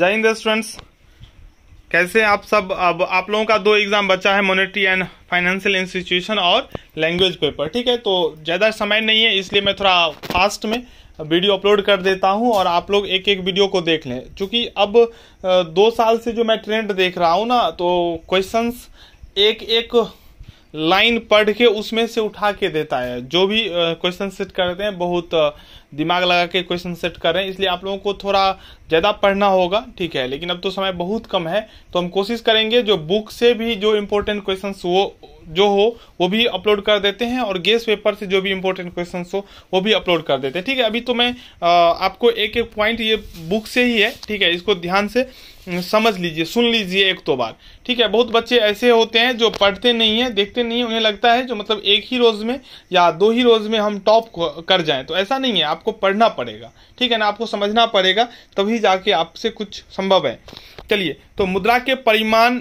जय हिंद स्टूडेंट्स कैसे आप सब अब आप लोगों का दो एग्जाम बचा है मोनिट्री एंड फाइनेंशियल इंस्टीट्यूशन और लैंग्वेज पेपर ठीक है तो ज़्यादा समय नहीं है इसलिए मैं थोड़ा फास्ट में वीडियो अपलोड कर देता हूं और आप लोग एक एक वीडियो को देख लें क्योंकि अब दो साल से जो मैं ट्रेंड देख रहा हूं ना तो क्वेश्चंस एक एक लाइन पढ़ के उसमें से उठा के देता है जो भी क्वेश्चन सेट करते हैं बहुत दिमाग लगा के क्वेश्चन सेट कर रहे हैं इसलिए आप लोगों को थोड़ा ज़्यादा पढ़ना होगा ठीक है लेकिन अब तो समय बहुत कम है तो हम कोशिश करेंगे जो बुक से भी जो इम्पोर्टेंट क्वेश्चन वो जो हो वो भी अपलोड कर देते हैं और गेस पेपर से जो भी इम्पोर्टेंट क्वेश्चन हो वो भी अपलोड कर देते हैं ठीक है अभी तो मैं आपको एक एक पॉइंट ये बुक से ही है ठीक है इसको ध्यान से हम्म, समझ लीजिए सुन लीजिए एक तो बार ठीक है बहुत बच्चे ऐसे होते हैं जो पढ़ते नहीं हैं देखते नहीं हैं उन्हें लगता है जो मतलब एक ही रोज़ में या दो ही रोज़ में हम टॉप कर जाएं तो ऐसा नहीं है आपको पढ़ना पड़ेगा ठीक है ना आपको समझना पड़ेगा तभी जाके आपसे कुछ संभव है चलिए तो मुद्रा के परिमाण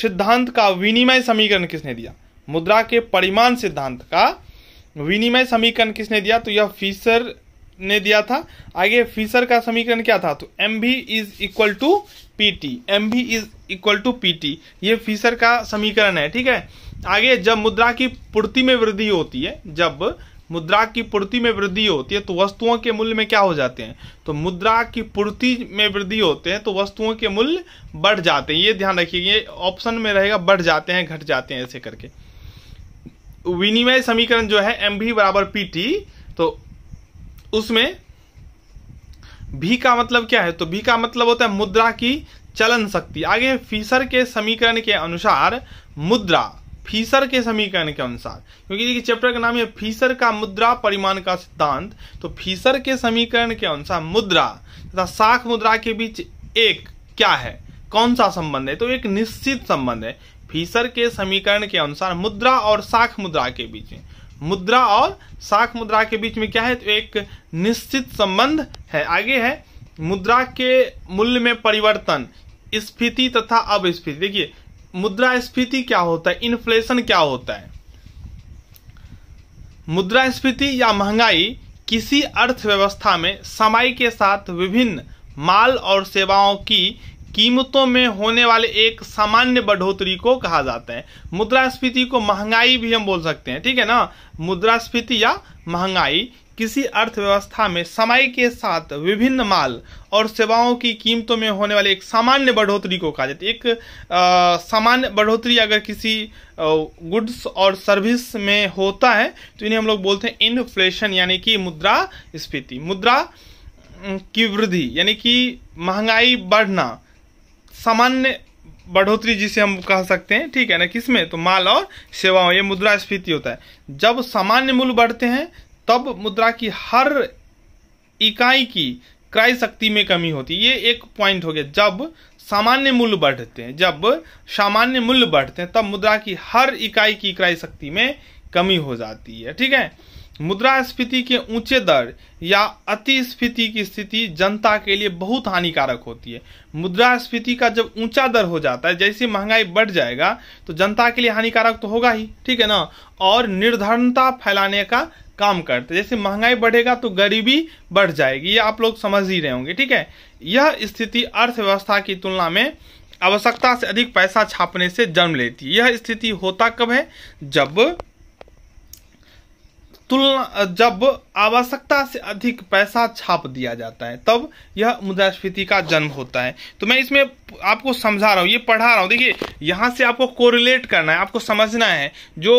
सिद्धांत का विनिमय समीकरण किसने दिया मुद्रा के परिमाण सिद्धांत का विनिमय समीकरण किसने दिया तो यह फीसर ने दिया था आगे फिशर का समीकरण क्या था तो M V is equal to P T M V is equal to P T ये फिशर का समीकरण है ठीक है आगे जब मुद्रा की पूर्ति में वृद्धि होती है जब मुद्रा की पूर्ति में वृद्धि होती है तो वस्तुओं के मूल्य में क्या हो जाते हैं तो मुद्रा की पूर्ति में वृद्धि होते हैं तो वस्तुओं के मूल्य बढ़ जाते हैं ये ध्यान रखिए ऑप्शन में रहेगा बढ़ जाते हैं घट जाते हैं ऐसे करके विनिमय समीकरण जो है एम भी बराबर पी टी तो उसमें भी का मतलब क्या है तो भी का मतलब होता है मुद्रा की चलन शक्ति आगे फीसर के समीकरण के अनुसार मुद्रा फीसर के समीकरण के अनुसार क्योंकि देखिए चैप्टर का नाम है फीसर का मुद्रा परिमाण का सिद्धांत तो फीसर के समीकरण के अनुसार मुद्रा तथा साख मुद्रा के बीच एक क्या है कौन सा संबंध है तो एक निश्चित संबंध है फीसर के समीकरण के अनुसार मुद्रा और साख मुद्रा के बीच में मुद्रा और साख मुद्रा के बीच में क्या है तो एक निश्चित संबंध है आगे है मुद्रा के मूल्य में परिवर्तन स्फीति तथा अवस्फीति देखिए मुद्रा स्फीति क्या होता है इन्फ्लेशन क्या होता है मुद्रा स्फीति या महंगाई किसी अर्थव्यवस्था में समय के साथ विभिन्न माल और सेवाओं की कीमतों में होने वाले एक सामान्य बढ़ोतरी को कहा जाता है मुद्रास्फीति को महंगाई भी हम बोल सकते हैं ठीक है ना मुद्रास्फीति या महंगाई किसी अर्थव्यवस्था में समय के साथ विभिन्न माल और सेवाओं की कीमतों में होने वाले एक सामान्य बढ़ोतरी को कहा जाता है एक सामान्य बढ़ोतरी अगर किसी गुड्स और सर्विस में होता है तो इन्हें हम लोग बोलते हैं इन्फ्लेशन यानी कि मुद्रास्फीति मुद्रा की वृद्धि यानी कि महंगाई बढ़ना सामान्य बढ़ोतरी जिसे हम कह सकते हैं ठीक है ना किसमें तो माल और सेवाओं ये मुद्रास्फीति होता है जब सामान्य मूल्य बढ़ते हैं तब मुद्रा की हर इकाई की क्रय शक्ति में कमी होती है ये एक पॉइंट हो गया जब सामान्य मूल्य बढ़ते हैं जब सामान्य मूल्य बढ़ते हैं तब मुद्रा की हर इकाई की क्रय शक्ति में कमी हो जाती है ठीक है मुद्रास्फीति के ऊंचे दर या अतिस्फीति की स्थिति जनता के लिए बहुत हानिकारक होती है मुद्रास्फीति का जब ऊंचा दर हो जाता है जैसे महंगाई बढ़ जाएगा तो जनता के लिए हानिकारक तो होगा ही ठीक है ना और निर्धनता फैलाने का काम करते जैसे महंगाई बढ़ेगा तो गरीबी बढ़ जाएगी ये आप लोग समझ ही रहे होंगे ठीक है यह स्थिति अर्थव्यवस्था की तुलना में आवश्यकता से अधिक पैसा छापने से जन्म लेती है यह स्थिति होता कब है जब तुलना जब आवश्यकता से अधिक पैसा छाप दिया जाता है तब यह मुद्रास्फीति का जन्म होता है तो मैं इसमें आपको समझा रहा हूँ ये पढ़ा रहा हूँ देखिए यहाँ से आपको कोरिलेट करना है आपको समझना है जो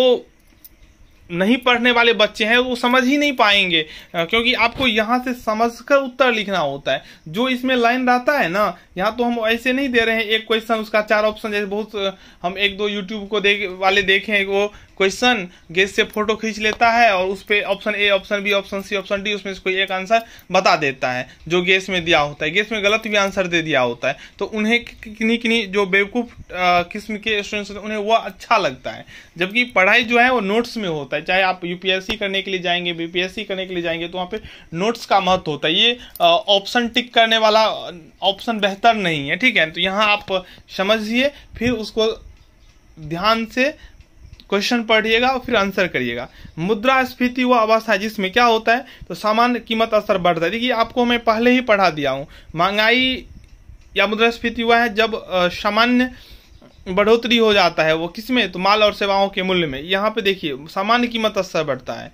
नहीं पढ़ने वाले बच्चे हैं वो समझ ही नहीं पाएंगे क्योंकि आपको यहाँ से समझकर उत्तर लिखना होता है जो इसमें लाइन रहता है ना यहाँ तो हम ऐसे नहीं दे रहे हैं एक क्वेश्चन उसका चार ऑप्शन जैसे बहुत हम एक दो यूट्यूब को देख वाले देखे हैं वो क्वेश्चन गेस से फोटो खींच लेता है और उस पर option A option B option C option D उसमें कोई एक आंसर बता देता है जो गेस में दिया होता है गेस में गलत भी आंसर दे दिया होता है तो उन्हें किन्नी किन्नी जो बेवकूफ़ किस्म के स्टूडेंट्स होते उन्हें वह अच्छा लगता है जबकि पढ़ाई जो है वो नोट्स में होता है चाहे आप यूपीएससी करने के लिए जाएंगे बीपीएससी करने के लिए जाएंगे तो वहाँ पर नोट्स का महत्व होता है ये ऑप्शन टिक करने वाला ऑप्शन बेहतर नहीं है ठीक है तो यहाँ आप समझिए फिर उसको ध्यान से क्वेश्चन पढ़िएगा और फिर आंसर करिएगा मुद्रा स्फीति वह अवस्था जिसमें क्या होता है तो सामान्य कीमत असर बढ़ता है देखिए आपको मैं पहले ही पढ़ा दिया हूँ महंगाई या मुद्रास्फीति वह है जब सामान्य बढ़ोतरी हो जाता है वो किसमें तो माल और सेवाओं के मूल्य में यहाँ पे देखिए सामान्य कीमत असर बढ़ता है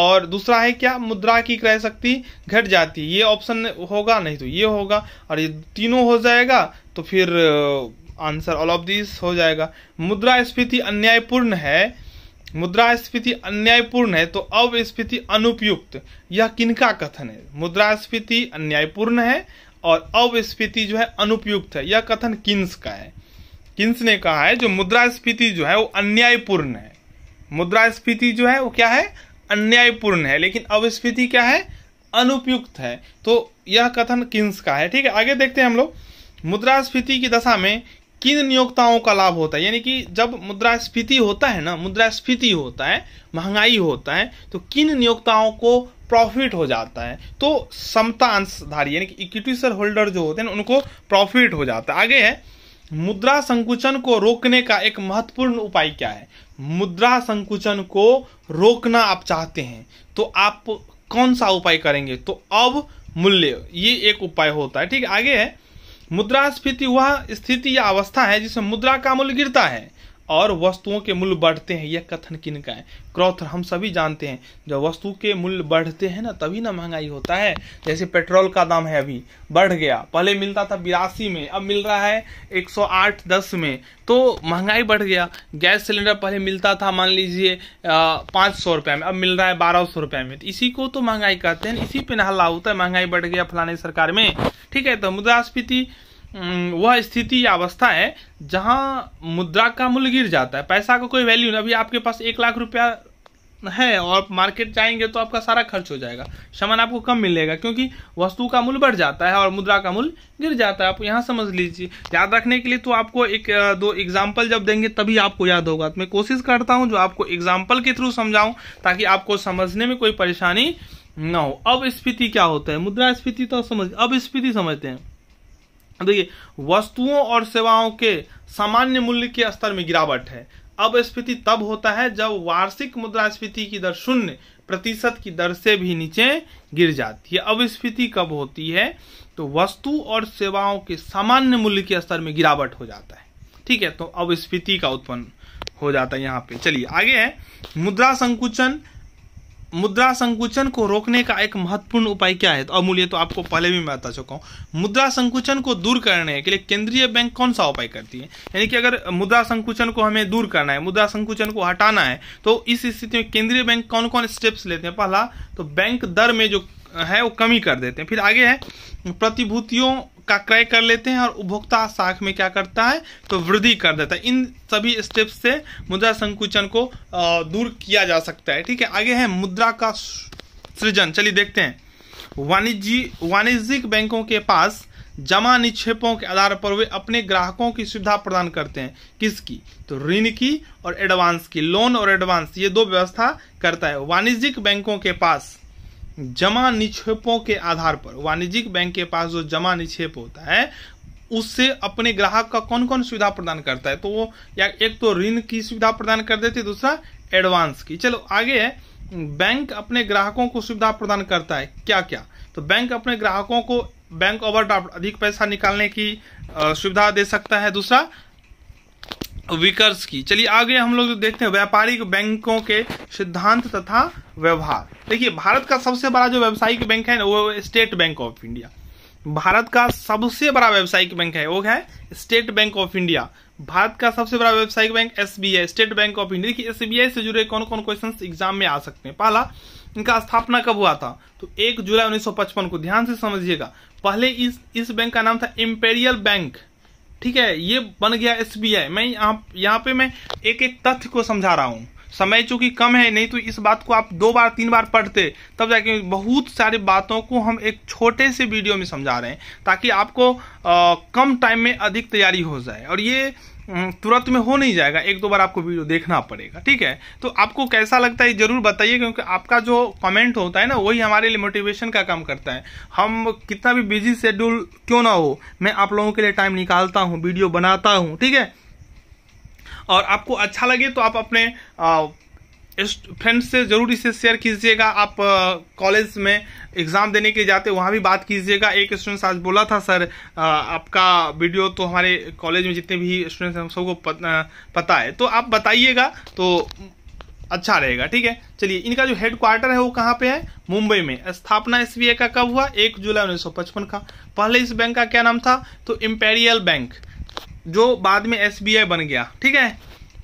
और दूसरा है क्या मुद्रा की क्रय शक्ति घट जाती है ये ऑप्शन होगा नहीं तो ये होगा और ये तीनों हो जाएगा तो फिर आंसर ऑल ऑफ दिस हो जाएगा मुद्रास्फीति अन्यायपूर्ण है मुद्रास्फीति अन्यायपूर्ण है तो अवस्फीति अनुपयुक्त यह किनका कथन है मुद्रास्फीति अन्यायपूर्ण है और अवस्फीति जो है अनुपयुक्त है यह कथन किन्स का है किन्स ने कहा है जो मुद्रास्फीति जो है वो अन्यायपूर्ण है मुद्रास्फीति जो है वो क्या है अन्यायपूर्ण है लेकिन अवस्फीति क्या है अनुपयुक्त है तो यह कथन किन्स का है ठीक है आगे देखते हैं हम लोग मुद्रास्फीति की दशा में किन नियोक्ताओं का लाभ होता है यानी कि जब मुद्रास्फीति होता है ना मुद्रास्फीति होता है महंगाई होता है तो किन नियोक्ताओं को प्रॉफिट हो जाता है तो समता अंशधारी यानी कि इक्विटी शेयर होल्डर जो होते हैं ना उनको प्रॉफिट हो जाता है आगे है मुद्रा संकुचन को रोकने का एक महत्वपूर्ण उपाय क्या है मुद्रा संकुचन को रोकना आप चाहते हैं तो आप कौन सा उपाय करेंगे तो अब मूल्य ये एक उपाय होता है ठीक आगे है मुद्रास्फीति वह स्थिति या अवस्था है जिसमें मुद्रा का मूल्य गिरता है और वस्तुओं के मूल्य बढ़ते हैं यह कथन किन का है क्रॉथ हम सभी जानते हैं जब वस्तु के मूल्य बढ़ते हैं ना तभी ना महंगाई होता है जैसे पेट्रोल का दाम है अभी बढ़ गया पहले मिलता था बिरासी में अब मिल रहा है एक सौ आठ दस में तो महंगाई बढ़ गया गैस सिलेंडर पहले मिलता था मान लीजिए पाँच सौ रुपये में अब मिल रहा है बारह सौ रुपये में तो इसी को तो महंगाई कहते हैं इसी पे नहला होता है महंगाई बढ़ गया फलाने सरकार में ठीक है तो मुद्रास्फीति हम्म, वह स्थिति या अवस्था है जहाँ मुद्रा का मूल्य गिर जाता है पैसा का को कोई वैल्यू नहीं अभी आपके पास एक लाख रुपया है और मार्केट जाएंगे तो आपका सारा खर्च हो जाएगा सामान आपको कम मिलेगा क्योंकि वस्तु का मूल्य बढ़ जाता है और मुद्रा का मूल्य गिर जाता है आप यहाँ समझ लीजिए याद रखने के लिए तो आपको एक दो एग्जाम्पल जब देंगे तभी आपको याद होगा तो मैं कोशिश करता हूँ जो आपको एग्जाम्पल के थ्रू समझाऊँ ताकि आपको समझने में कोई परेशानी ना हो अब स्फीति क्या होता है मुद्रा स्फीति तो समझ अब स्फीति समझते हैं देखिए वस्तुओं और सेवाओं के सामान्य मूल्य के स्तर में गिरावट है अब स्फीति तब होता है जब वार्षिक मुद्रास्फीति की दर शून्य प्रतिशत की दर से भी नीचे गिर जाती है अब स्फीति कब होती है तो वस्तु और सेवाओं के सामान्य मूल्य के स्तर में गिरावट हो जाता है ठीक है तो अब स्फीति का उत्पन्न हो जाता है यहाँ पे चलिए आगे है मुद्रा संकुचन मुद्रा संकुचन को रोकने का एक महत्वपूर्ण उपाय क्या है तो अमूल्य तो आपको पहले भी मैं बता चुका हूँ मुद्रा संकुचन को दूर करने के लिए केंद्रीय बैंक कौन सा उपाय करती है यानी कि अगर मुद्रा संकुचन को हमें दूर करना है मुद्रा संकुचन को हटाना है तो इस स्थिति में केंद्रीय बैंक कौन कौन स्टेप्स लेते हैं पहला तो बैंक दर में जो है वो कमी कर देते हैं फिर आगे है प्रतिभूतियों का क्रय कर लेते हैं और उपभोक्ता साख में क्या करता है तो वृद्धि कर देता है इन सभी स्टेप्स से मुद्रा संकुचन को दूर किया जा सकता है ठीक है आगे है मुद्रा का सृजन चलिए देखते हैं वाणिज्य वाणिज्यिक बैंकों के पास जमा निक्षेपों के आधार पर वे अपने ग्राहकों की सुविधा प्रदान करते हैं किसकी तो ऋण की और एडवांस की लोन और एडवांस ये दो व्यवस्था करता है वाणिज्यिक बैंकों के पास जमा निक्षेपों के आधार पर वाणिज्यिक बैंक के पास जो जमा निक्षेप होता है उससे अपने ग्राहक का कौन कौन सुविधा प्रदान करता है तो वो या एक तो ऋण की सुविधा प्रदान कर देती है दूसरा एडवांस की चलो आगे है बैंक अपने ग्राहकों को सुविधा प्रदान करता है क्या क्या तो बैंक अपने ग्राहकों को बैंक ओवरड्राफ्ट अधिक पैसा निकालने की सुविधा दे सकता है दूसरा विकर्स की चलिए आगे हम लोग देखते हैं व्यापारिक बैंकों के सिद्धांत तथा व्यवहार देखिए भारत का सबसे बड़ा जो व्यावसायिक बैंक है ना वो State Bank of India Bharat का सबसे बड़ा व्यावसायिक बैंक है वो है State Bank of India Bharat का सबसे बड़ा व्यावसायिक bank S State Bank of India देखिए एस से जुड़े कौन कौन क्वेश्चन एग्जाम में आ सकते हैं पहला इनका स्थापना कब हुआ था तो एक जुलाई 1955 को ध्यान से समझिएगा पहले इस इस बैंक का नाम था इम्पेरियल बैंक ठीक है ये बन गया एस बी आई मैं यहाँ यहाँ पे मैं एक एक तथ्य को समझा रहा हूँ समय चूंकि कम है नहीं तो इस बात को आप दो बार तीन बार पढ़ते तब जाके बहुत सारी बातों को हम एक छोटे से वीडियो में समझा रहे हैं ताकि आपको आ, कम टाइम में अधिक तैयारी हो जाए और ये तुरंत में हो नहीं जाएगा एक दो बार आपको वीडियो देखना पड़ेगा ठीक है तो आपको कैसा लगता है जरूर बताइए क्योंकि आपका जो कमेंट होता है ना वही हमारे लिए मोटिवेशन का काम करता है हम कितना भी बिजी शेड्यूल क्यों ना हो मैं आप लोगों के लिए टाइम निकालता हूँ वीडियो बनाता हूँ ठीक है और आपको अच्छा लगे तो आप अपने फ्रेंड्स से जरूर इसे शेयर कीजिएगा आप कॉलेज में एग्ज़ाम देने के जाते वहाँ भी बात कीजिएगा एक स्टूडेंट आज बोला था सर आपका वीडियो तो हमारे कॉलेज में जितने भी स्टूडेंट्स हैं हम सबको पता है तो आप बताइएगा तो अच्छा रहेगा ठीक है चलिए इनका जो हेड क्वार्टर है वो कहाँ पे है मुंबई में स्थापना एस का कब हुआ एक जुलाई उन्नीस का पहले इस बैंक का क्या नाम था तो इम्पेरियल बैंक जो बाद में एस बन गया ठीक है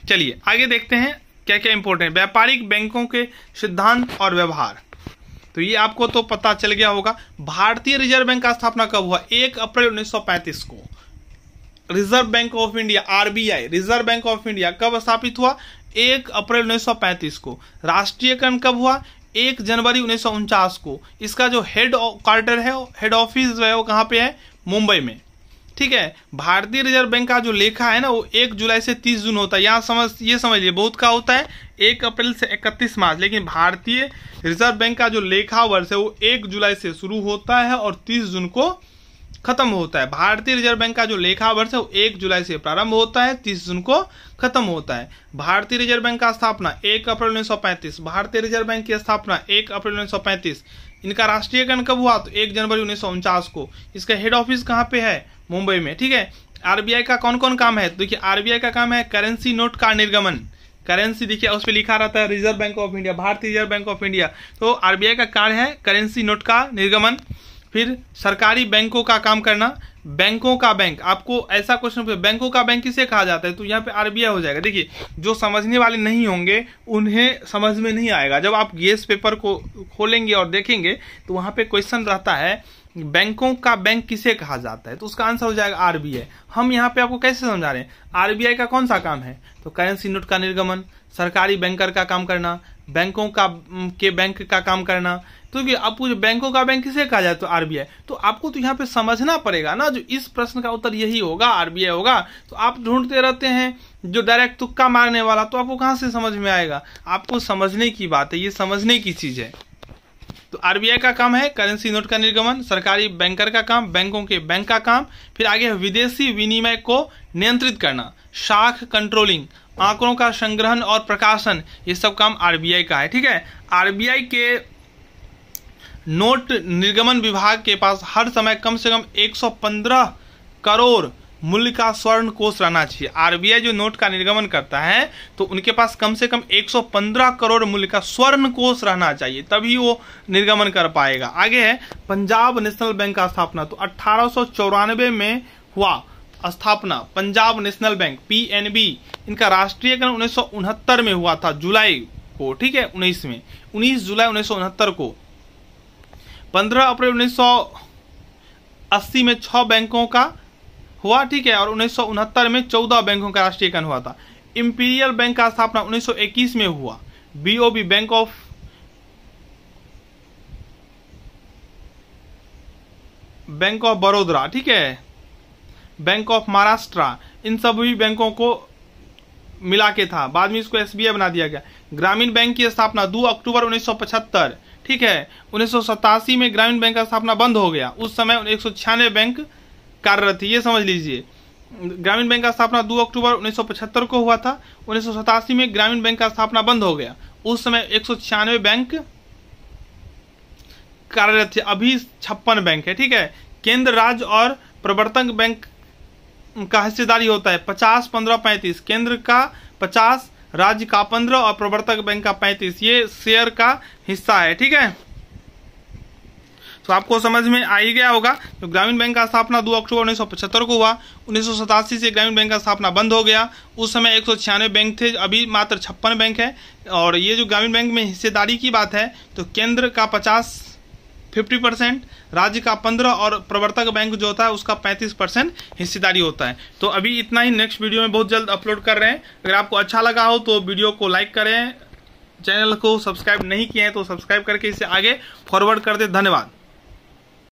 चलिए आगे देखते हैं क्या क्या इंपॉर्टेंट व्यापारिक बैंकों के सिद्धांत और व्यवहार तो ये आपको तो पता चल गया होगा भारतीय रिजर्व बैंक का स्थापना कब हुआ एक अप्रैल 1935 को Reserve Bank of India RBI Reserve Bank of India कब स्थापित हुआ एक अप्रैल 1935 को राष्ट्रीयकरण कब हुआ एक जनवरी उन्नीस को इसका जो हेड क्वार्टर है हेड ऑफिस जो है वो कहाँ पे है मुंबई में ठीक है भारतीय रिजर्व बैंक का जो लेखा है ना वो एक जुलाई से तीस जून होता है यहाँ समझ ये समझ लिए बहुत का होता है एक अप्रैल से इकतीस मार्च लेकिन भारतीय रिजर्व बैंक का जो लेखा वर्ष है वो एक जुलाई से शुरू होता है और तीस जून को खत्म होता है भारतीय रिजर्व बैंक का जो लेखा वर्ष है वो एक जुलाई से प्रारंभ होता है तीस जून को खत्म होता है भारतीय रिजर्व बैंक का स्थापना एक अप्रैल उन्नीस सौ पैंतीस भारतीय रिजर्व बैंक की स्थापना एक अप्रैल उन्नीस सौ पैंतीस इनका राष्ट्रीयकरण कब हुआ तो एक जनवरी उन्नीस सौ उनचास को इसका हेड ऑफिस कहाँ पे है मुंबई में ठीक है आरबीआई का कौन कौन काम है देखिए आरबीआई का काम है करेंसी नोट का निर्गमन करेंसी देखिए उस पर लिखा रहता है रिजर्व बैंक ऑफ इंडिया भारतीय रिजर्व बैंक ऑफ इंडिया तो आरबीआई का कार्य है करेंसी नोट का निर्गमन फिर सरकारी बैंकों का काम करना बैंकों का बैंक आपको ऐसा क्वेश्चन बैंकों का बैंक किसे कहा जाता है तो यहाँ पे आरबीआई हो जाएगा देखिए जो समझने वाले नहीं होंगे उन्हें समझ में नहीं आएगा जब आप गेस पेपर को खोलेंगे और देखेंगे तो वहाँ पे क्वेश्चन रहता है बैंकों का बैंक किसे कहा जाता है तो उसका आंसर हो जाएगा आरबीआई हम यहाँ पे आपको कैसे समझा रहे हैं आरबीआई का कौन सा काम है तो करेंसी नोट का निर्गमन सरकारी बैंकर का काम करना बैंकों का के बैंक का काम करना तो क्योंकि आप पूछ बैंकों का बैंक किसे कहा जाए तो आरबीआई तो आपको तो यहाँ पे समझना पड़ेगा ना जो इस प्रश्न का उत्तर यही होगा आरबीआई होगा तो आप ढूंढते रहते हैं जो डायरेक्ट तुक्का मारने वाला तो आपको कहाँ से समझ में आएगा आपको समझने की बात है ये समझने की चीज़ है तो आरबीआई का काम है करेंसी नोट का निर्गमन सरकारी बैंकर का काम बैंकों के बैंक का काम फिर आगे विदेशी विनिमय को नियंत्रित करना शाख कंट्रोलिंग आंकड़ों का संग्रहण और प्रकाशन ये सब काम आरबीआई का है ठीक है आरबीआई के नोट निर्गमन विभाग के पास हर समय कम से कम 115 करोड़ मूल्य का स्वर्ण कोष रहना चाहिए आरबीआई जो नोट का निर्गमन करता है तो उनके पास कम से कम 115 करोड़ मूल्य का स्वर्ण कोष रहना चाहिए तभी वो निर्गमन कर पाएगा आगे है पंजाब नेशनल बैंक का स्थापना तो अठारह में हुआ स्थापना पंजाब नेशनल बैंक पीएनबी इनका राष्ट्रीयकरण उन्नीस में हुआ था जुलाई को ठीक है उन्नीस में उन्नीस जुलाई उन्नीस को पंद्रह अप्रैल उन्नीस में छह बैंकों का हुआ ठीक है और उन्नीस में चौदह बैंकों का राष्ट्रीयकरण हुआ था इंपीरियल बैंक का स्थापना उन्नीस में हुआ BOB bank of bank of बड़ोदरा ठीक है बैंक ऑफ महाराष्ट्र इन सभी बैंकों को मिला के था बाद में इसको एसबीआई बना दिया गया ग्रामीण बैंक की स्थापना 2 अक्टूबर 1975 ठीक है उन्नीस में ग्रामीण बैंक का स्थापना बंद हो गया उस समय एक बैंक कार्यरत थी ये समझ लीजिए ग्रामीण बैंक का स्थापना 2 अक्टूबर 1975 को हुआ था उन्नीस में ग्रामीण बैंक का स्थापना बंद हो गया उस समय एक बैंक कार्यरत थे अभी छप्पन बैंक है ठीक है केंद्र राज्य और प्रवर्तक बैंक का हिस्सेदारी होता है पचास पंद्रह पैंतीस केंद्र का पचास राज्य का पंद्रह और प्रवर्तक बैंक का पैंतीस ये शेयर का हिस्सा है ठीक है तो आपको समझ में आ ही गया होगा जो ग्रामीण बैंक का स्थापना 2 अक्टूबर उन्नीस को हुआ उन्नीस से ग्रामीण बैंक का स्थापना बंद हो गया उस समय एक बैंक थे अभी मात्र छप्पन बैंक है और ये जो ग्रामीण बैंक में हिस्सेदारी की बात है तो केंद्र का पचास फिफ्टी परसेंट राज्य का पंद्रह और प्रवर्तक बैंक जो होता है उसका पैंतीस परसेंट हिस्सेदारी होता है तो अभी इतना ही नेक्स्ट वीडियो में बहुत जल्द अपलोड कर रहे हैं अगर आपको अच्छा लगा हो तो वीडियो को लाइक करें चैनल को सब्सक्राइब नहीं किया है तो सब्सक्राइब करके इसे आगे फॉरवर्ड कर दे धन्यवाद